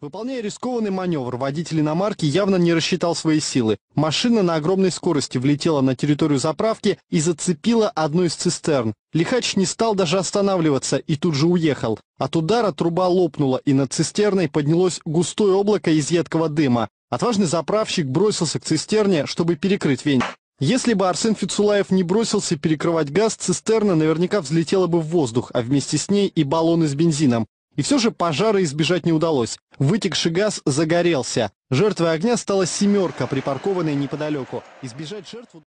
Выполняя рискованный маневр, водитель иномарки явно не рассчитал свои силы. Машина на огромной скорости влетела на территорию заправки и зацепила одну из цистерн. Лихач не стал даже останавливаться и тут же уехал. От удара труба лопнула, и над цистерной поднялось густое облако из едкого дыма. Отважный заправщик бросился к цистерне, чтобы перекрыть вень. Если бы Арсен Фицулаев не бросился перекрывать газ, цистерна наверняка взлетела бы в воздух, а вместе с ней и баллоны с бензином. И все же пожара избежать не удалось. Вытекший газ загорелся. Жертвой огня стала «семерка», припаркованная неподалеку. Избежать жертву...